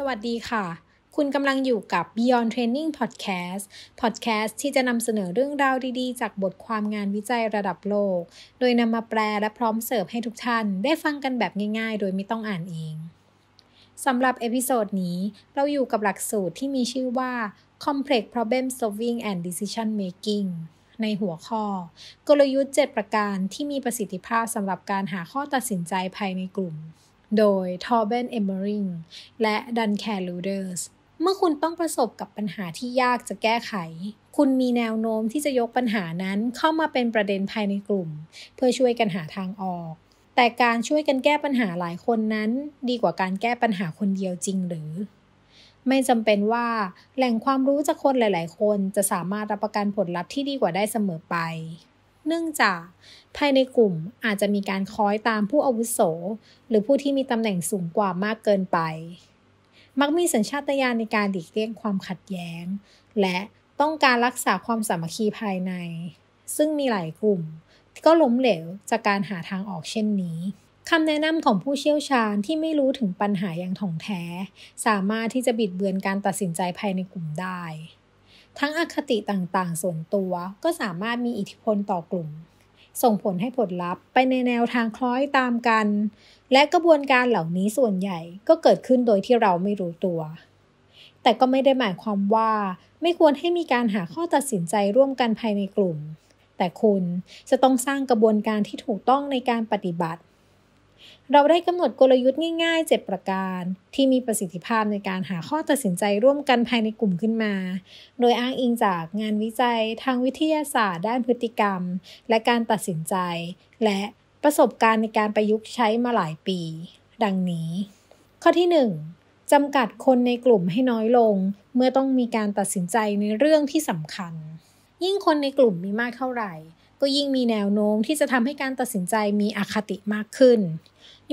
สวัสดีค่ะ คุณกำลังอยู่กับ Beyond Training Podcast Podcast ที่จะนำเสนอเรื่องราวดีๆ จากบทความงานวิจัยระดับโลก โดยนำมาแปลและพร้อมเสิร์ฟให้ทุกท่าน ได้ฟังกันแบบง่ายๆ โดยไม่ต้องอ่านเอง สำหรับเอพิโซดนี้ เราอยู่กับหลักสูตรที่มีชื่อว่า Complex Problem Solving and Decision Making ในหัวข้อ กลยุทธ์ 7 ประการที่มีประสิทธิภาพสำหรับการหาข้อตัดสินใจภายในกลุ่มโดยทอเบนเอมเบอริงและดันแคร์ลูเดอร์สเมื่อคุณต้องประสบกับปัญหาที่ยากจะแก้ไข คุณมีแนวโน้มที่จะยกปัญหานั้นเข้ามาเป็นประเด็นภายในกลุ่ม เพื่อช่วยกันหาทางออก แต่การช่วยกันแก้ปัญหาหลายคนนั้น ดีกว่าการแก้ปัญหาคนเดียวจริงหรือ ไม่จำเป็นว่า แหล่งความรู้จากคนหลาย ๆ คนจะสามารถรับประกันผลลัพธ์ที่ดีกว่าได้เสมอไปเนื่องจากภายในกลุ่มอาจจะมีการคอยตามผู้อาวุโส หรือผู้ที่มีตำแหน่งสูงกว่ามากเกินไป มักมีสัญชาตญาณในการดีกเลี่ยงความขัดแย้งและต้องการรักษาความสามัคคีภายใน ซึ่งมีหลายกลุ่มก็ล้มเหลวจากการหาทางออกเช่นนี้ คำแนะนำของผู้เชี่ยวชาญที่ไม่รู้ถึงปัญหาอย่างถ่องแท้ สามารถที่จะบิดเบือนการตัดสินใจภายในกลุ่มได้ทั้งอคติต่างๆ ส่วนตัวก็สามารถมีอิทธิพลต่อกลุ่ม ส่งผลให้ผลลัพธ์ไปในแนวทางคล้อยตามกัน และกระบวนการเหล่านี้ส่วนใหญ่ก็เกิดขึ้นโดยที่เราไม่รู้ตัว แต่ก็ไม่ได้หมายความว่าไม่ควรให้มีการหาข้อตัดสินใจร่วมกันภายในกลุ่ม แต่คุณจะต้องสร้างกระบวนการที่ถูกต้องในการปฏิบัติเราได้กำหนดกลยุทธ์ง่ายๆ7ประการที่มีประสิทธิภาพในการหาข้อตัดสินใจร่วมกันภายในกลุ่มขึ้นมา โดยอ้างอิงจากงานวิจัย ทางวิทยาศาสตร์ ด้านพฤติกรรม และการตัดสินใจ และประสบการณ์ในการประยุกต์ใช้มาหลายปี ดังนี้ ข้อที่ 1. จำกัดคนในกลุ่มให้น้อยลง เมื่อต้องมีการตัดสินใจในเรื่องที่สำคัญ ยิ่งคนในกลุ่มมีมากเท่าไหร่ก็ยิ่งมีแนวโน้มที่จะทำให้การตัดสินใจมีอคติมากขึ้น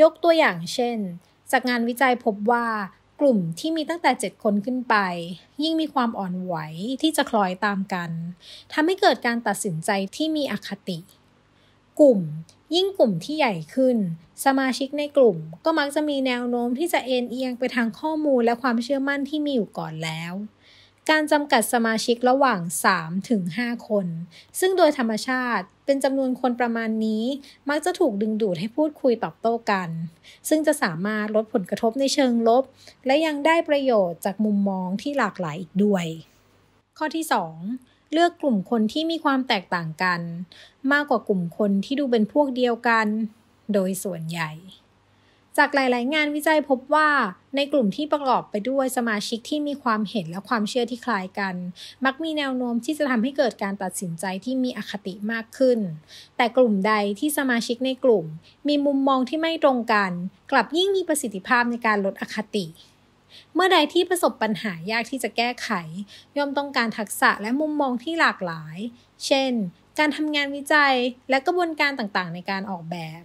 ยกตัวอย่างเช่น จากงานวิจัยพบว่า กลุ่มที่มีตั้งแต่ 7 คนขึ้นไป ยิ่งมีความอ่อนไหวที่จะคล้อยตามกันทำให้เกิดการตัดสินใจที่มีอคติ กลุ่ม ยิ่งกลุ่มที่ใหญ่ขึ้น สมาชิกในกลุ่ม ก็มักจะมีแนวโน้มที่จะเอ็นเอียงไปทางข้อมูลและความเชื่อมั่นที่มีอยู่ก่อนแล้วการจำกัดสมาชิกระหว่าง3ถึง5คน ซึ่งโดยธรรมชาติเป็นจำนวนคนประมาณนี้ มักจะถูกดึงดูดให้พูดคุยตอบโต้กัน ซึ่งจะสามารถลดผลกระทบในเชิงลบ และยังได้ประโยชน์จากมุมมองที่หลากหลายอีกด้วย ข้อที่ 2 เลือกกลุ่มคนที่มีความแตกต่างกัน มากกว่ากลุ่มคนที่ดูเป็นพวกเดียวกัน โดยส่วนใหญ่จากหลาย ๆ งานวิจัยพบว่าในกลุ่มที่ประกอบไปด้วยสมาชิกที่มีความเห็นและความเชื่อที่คล้ายกัน มักมีแนวโน้มที่จะทำให้เกิดการตัดสินใจที่มีอคติมากขึ้น แต่กลุ่มใดที่สมาชิกในกลุ่ม มีมุมมองที่ไม่ตรงกัน กลับยิ่งมีประสิทธิภาพในการลดอคติ เมื่อใดที่ประสบปัญหายากที่จะแก้ไข ย่อมต้องการทักษะและมุมมองที่หลากหลาย เช่น การทำงานวิจัยและกระบวนการต่าง ๆ ในการออกแบบ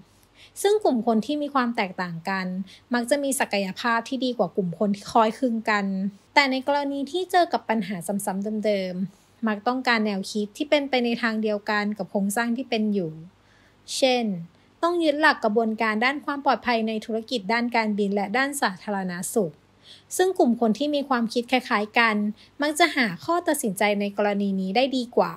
ซึ่งกลุ่มคนที่มีความแตกต่างกัน มักจะมีศักยภาพที่ดีกว่ากลุ่มคนที่คอยคึงกัน แต่ในกรณีที่เจอกับปัญหาซ้ำๆเดิมๆมักต้องการแนวคิดที่เป็นไปในทางเดียวกันกับโครงสร้างที่เป็นอยู่ เช่น ต้องยึดหลักกระบวนการด้านความปลอดภัยในธุรกิจด้านการบินและด้านสาธารณาสุข ซึ่งกลุ่มคนที่มีความคิดคล้ายๆ กัน มักจะหาข้อตัดสินใจในกรณีนี้ได้ดีกว่า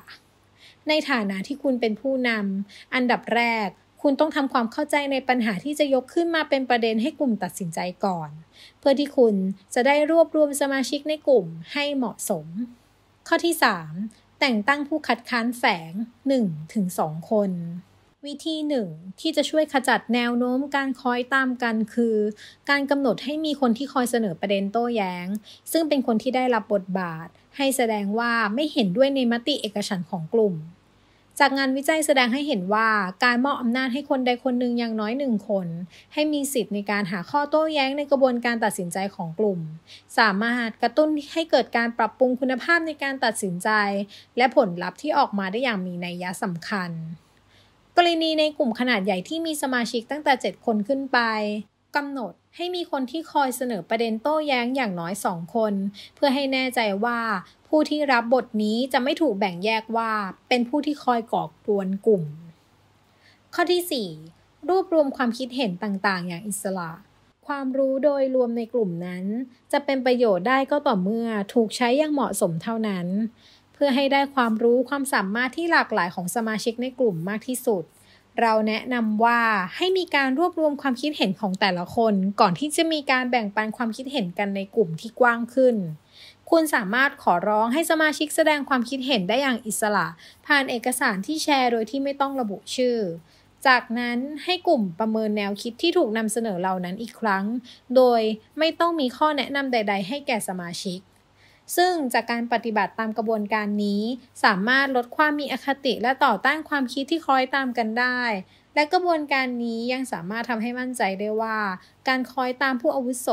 ในฐานะที่คุณเป็นผู้นำอันดับแรกคุณต้องทำความเข้าใจในปัญหาที่จะยกขึ้นมาเป็นประเด็นให้กลุ่มตัดสินใจก่อน เพื่อที่คุณจะได้รวบรวมสมาชิกในกลุ่มให้เหมาะสม ข้อที่ 3 แต่งตั้งผู้คัดค้านแฝง1-2คน วิธีหนึ่งที่จะช่วยขจัดแนวโน้มการคอยตามกันคือ การกำหนดให้มีคนที่คอยเสนอประเด็นโต้แย้ง ซึ่งเป็นคนที่ได้รับบทบาท ให้แสดงว่าไม่เห็นด้วยในมติเอกฉันของกลุ่มจากงานวิจัยแสดงให้เห็นว่าการมอบอำนาจให้คนใดคนหนึ่งอย่างน้อยหนึ่งคน ให้มีสิทธิ์ในการหาข้อโต้แย้งในกระบวนการตัดสินใจของกลุ่ม สามารถกระตุ้นให้เกิดการปรับปรุงคุณภาพในการตัดสินใจ และผลลัพธ์ที่ออกมาได้อย่างมีนัยยะสำคัญ กรณีในกลุ่มขนาดใหญ่ที่มีสมาชิกตั้งแต่ 7 คนขึ้นไปกำหนดให้มีคนที่คอยเสนอประเด็นโต้แย้งอย่างน้อยสองคน เพื่อให้แน่ใจว่าผู้ที่รับบทนี้จะไม่ถูกแบ่งแยกว่าเป็นผู้ที่คอยก่อกวนกลุ่ม ข้อที่ 4รวบรวมความคิดเห็นต่าง ๆ อย่างอิสระ ความรู้โดยรวมในกลุ่มนั้น จะเป็นประโยชน์ได้ก็ต่อเมื่อถูกใช้อย่างเหมาะสมเท่านั้น เพื่อให้ได้ความรู้ความสามารถที่หลากหลายของสมาชิกในกลุ่มมากที่สุด เราแนะนำว่าให้มีการรวบรวมความคิดเห็นของแต่ละคนก่อนที่จะมีการแบ่งปันความคิดเห็นกันในกลุ่มที่กว้างขึ้นคุณสามารถขอร้องให้สมาชิกแสดงความคิดเห็นได้อย่างอิสระ ผ่านเอกสารที่แชร์โดยที่ไม่ต้องระบุชื่อ จากนั้นให้กลุ่มประเมินแนวคิดที่ถูกนำเสนอเหล่านั้นอีกครั้ง โดยไม่ต้องมีข้อแนะนำใด ๆ ให้แก่สมาชิก ซึ่งจากการปฏิบัติตามกระบวนการนี้ สามารถลดความมีอคติและต่อต้านความคิดที่คล้อยตามกันได้และกระบวนการนี้ยังสามารถทำให้มั่นใจได้ว่า การคอยตามผู้อาวุโส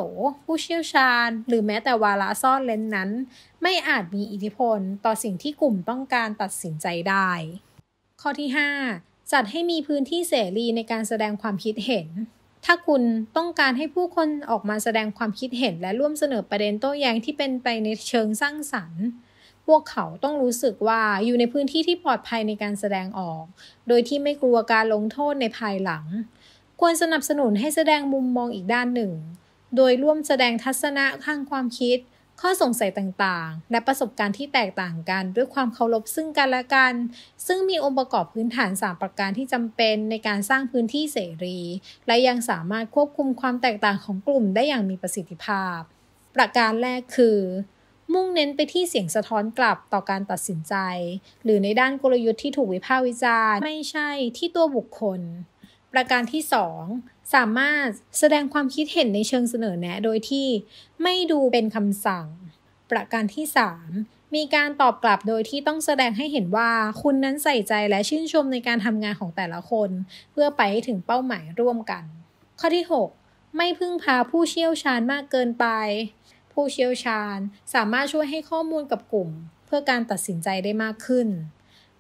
ผู้เชี่ยวชาญ หรือแม้แต่วาระซ่อนเลนนั้น ไม่อาจมีอิทธิพลต่อสิ่งที่กลุ่มต้องการตัดสินใจได้ ข้อที่5จัดให้มีพื้นที่เสรีในการแสดงความคิดเห็น ถ้าคุณต้องการให้ผู้คนออกมาแสดงความคิดเห็นและร่วมเสนอประเด็นโต้แย้งที่เป็นไปในเชิงสร้างสรรค์พวกเขาต้องรู้สึกว่าอยู่ในพื้นที่ที่ปลอดภัยในการแสดงออก โดยที่ไม่กลัวการลงโทษในภายหลัง ควรสนับสนุนให้แสดงมุมมองอีกด้านหนึ่ง โดยร่วมแสดงทัศนะข้างความคิด ข้อสงสัยต่างๆ และประสบการณ์ที่แตกต่างกัน ด้วยความเคารพซึ่งกันและกัน ซึ่งมีองค์ประกอบพื้นฐาน 3 ประการที่จำเป็น ในการสร้างพื้นที่เสรี และยังสามารถควบคุมความแตกต่างของกลุ่มได้อย่างมีประสิทธิภาพ ประการแรกคือมุ่งเน้นไปที่เสียงสะท้อนกลับต่อการตัดสินใจ หรือในด้านกลยุทธ์ที่ถูกวิพากษ์วิจารณ์ ไม่ใช่ที่ตัวบุคคล ประการที่ 2 สามารถแสดงความคิดเห็นในเชิงเสนอแนะโดยที่ไม่ดูเป็นคำสั่ง ประการที่ 3 มีการตอบกลับโดยที่ต้องแสดงให้เห็นว่าคุณนั้นใส่ใจและชื่นชมในการทำงานของแต่ละคน เพื่อไปให้ถึงเป้าหมายร่วมกัน ข้อที่6ไม่พึ่งพาผู้เชี่ยวชาญมากเกินไปผู้เชี่ยวชาญสามารถช่วยให้ข้อมูลกับกลุ่มเพื่อการตัดสินใจได้มากขึ้น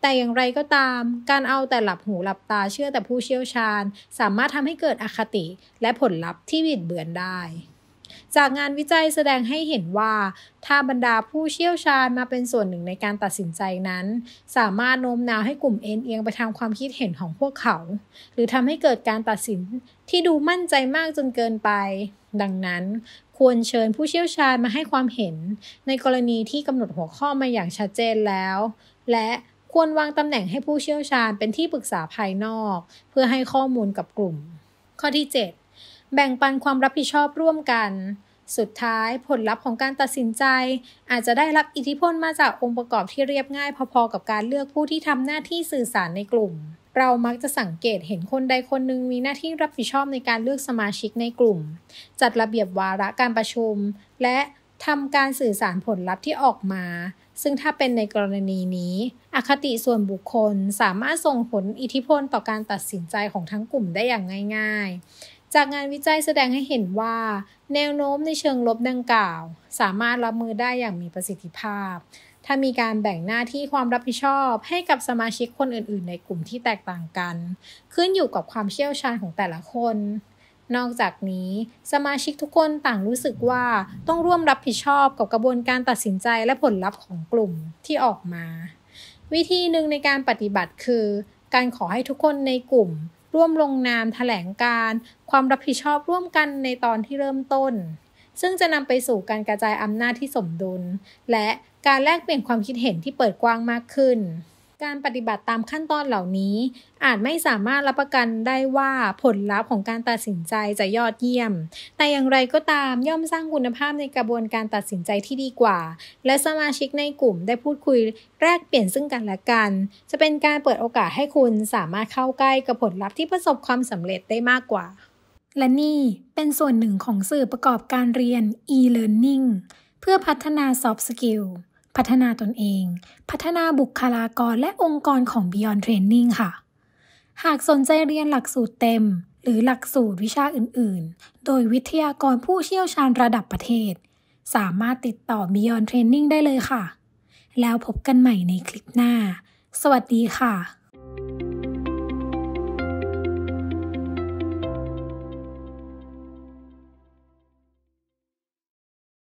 แต่อย่างไรก็ตามการเอาแต่หลับหูหลับตาเชื่อแต่ผู้เชี่ยวชาญ สามารถทำให้เกิดอคติและผลลัพธ์ที่บิดเบือนได้ จากงานวิจัยแสดงให้เห็นว่าถ้าบรรดาผู้เชี่ยวชาญมาเป็นส่วนหนึ่งในการตัดสินใจนั้น สามารถโน้มน้าวให้กลุ่มเอ็นเอียงไปทางความคิดเห็นของพวกเขา หรือทำให้เกิดการตัดสินที่ดูมั่นใจมากจนเกินไป ดังนั้นควรเชิญผู้เชี่ยวชาญมาให้ความเห็น ในกรณีที่กำหนดหัวข้อมาอย่างชัดเจนแล้ว และควรวางตำแหน่งให้ผู้เชี่ยวชาญเป็นที่ปรึกษาภายนอก เพื่อให้ข้อมูลกับกลุ่ม ข้อที่ 7 แบ่งปันความรับผิดชอบร่วมกัน สุดท้ายผลลัพธ์ของการตัดสินใจ อาจจะได้รับอิทธิพลมาจากองค์ประกอบที่เรียบง่ายพอ ๆ กับการเลือกผู้ที่ทำหน้าที่สื่อสารในกลุ่มเรามักจะสังเกตเห็นคนใดคนหนึ่งมีหน้าที่รับผิดชอบในการเลือกสมาชิกในกลุ่ม จัดระเบียบวาระการประชุม และทำการสื่อสารผลลัพธ์ที่ออกมา ซึ่งถ้าเป็นในกรณีนี้อคติส่วนบุคคลสามารถส่งผลอิทธิพลต่อการตัดสินใจของทั้งกลุ่มได้อย่างง่าย ๆ จากงานวิจัยแสดงให้เห็นว่า แนวโน้มในเชิงลบดังกล่าว สามารถรับมือได้อย่างมีประสิทธิภาพถ้ามีการแบ่งหน้าที่ความรับผิดชอบให้กับสมาชิกคนอื่นๆ ในกลุ่มที่แตกต่างกัน ขึ้นอยู่กับความเชี่ยวชาญของแต่ละคน นอกจากนี้ สมาชิกทุกคนต่างรู้สึกว่าต้องร่วมรับผิดชอบกับกระบวนการตัดสินใจและผลลัพธ์ของกลุ่มที่ออกมา วิธีหนึ่งในการปฏิบัติคือ การขอให้ทุกคนในกลุ่ม ร่วมลงนามถแถลงการ ความรับผิดชอบร่วมกันในตอนที่เริ่มต้น ซึ่งจะนำไปสู่การกระจายอำนาจที่สมดุลและการแลกเปลี่ยนความคิดเห็นที่เปิดกว้างมากขึ้น การปฏิบัติตามขั้นตอนเหล่านี้ อาจไม่สามารถรับประกันได้ว่าผลลัพธ์ของการตัดสินใจจะยอดเยี่ยม แต่อย่างไรก็ตามย่อมสร้างคุณภาพในกระบวนการตัดสินใจที่ดีกว่า และสมาชิกในกลุ่มได้พูดคุยแลกเปลี่ยนซึ่งกันและกัน จะเป็นการเปิดโอกาสให้คุณสามารถเข้าใกล้กับผลลัพธ์ที่ประสบความสำเร็จได้มากกว่า และนี่เป็นส่วนหนึ่งของสื่อประกอบการเรียน e-learning เพื่อพัฒนา soft skill พัฒนาตนเอง พัฒนาบุคลากรและองค์กรของ Beyond Training ค่ะ หากสนใจเรียนหลักสูตรเต็ม หรือหลักสูตรวิชาอื่น ๆ โดยวิทยากรผู้เชี่ยวชาญระดับประเทศ สามารถติดต่อ Beyond Training ได้เลยค่ะ แล้วพบกันใหม่ในคลิปหน้า สวัสดีค่ะ